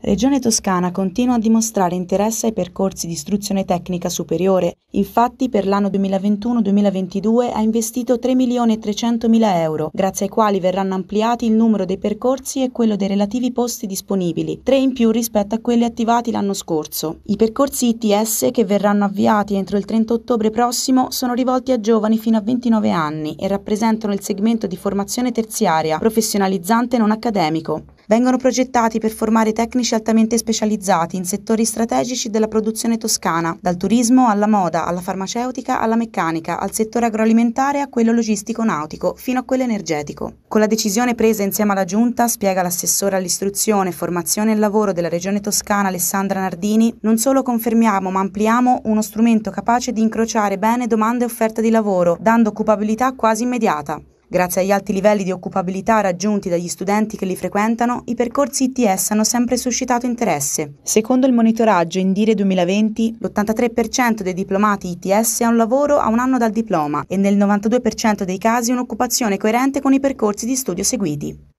Regione Toscana continua a dimostrare interesse ai percorsi di istruzione tecnica superiore, infatti per l'anno 2021-2022 ha investito 3.300.000 euro, grazie ai quali verranno ampliati il numero dei percorsi e quello dei relativi posti disponibili, tre in più rispetto a quelli attivati l'anno scorso. I percorsi ITS che verranno avviati entro il 30 ottobre prossimo sono rivolti a giovani fino a 29 anni e rappresentano il segmento di formazione terziaria, professionalizzante non accademico vengono progettati per formare tecnici altamente specializzati in settori strategici della produzione toscana, dal turismo alla moda, alla farmaceutica, alla meccanica, al settore agroalimentare a quello logistico-nautico, fino a quello energetico. Con la decisione presa insieme alla Giunta, spiega l'assessore all'istruzione, formazione e lavoro della Regione Toscana Alessandra Nardini, non solo confermiamo ma ampliamo uno strumento capace di incrociare bene domanda e offerta di lavoro, dando occupabilità quasi immediata. Grazie agli alti livelli di occupabilità raggiunti dagli studenti che li frequentano, i percorsi ITS hanno sempre suscitato interesse. Secondo il monitoraggio Indire 2020, l'83% dei diplomati ITS ha un lavoro a un anno dal diploma e nel 92% dei casi un'occupazione coerente con i percorsi di studio seguiti.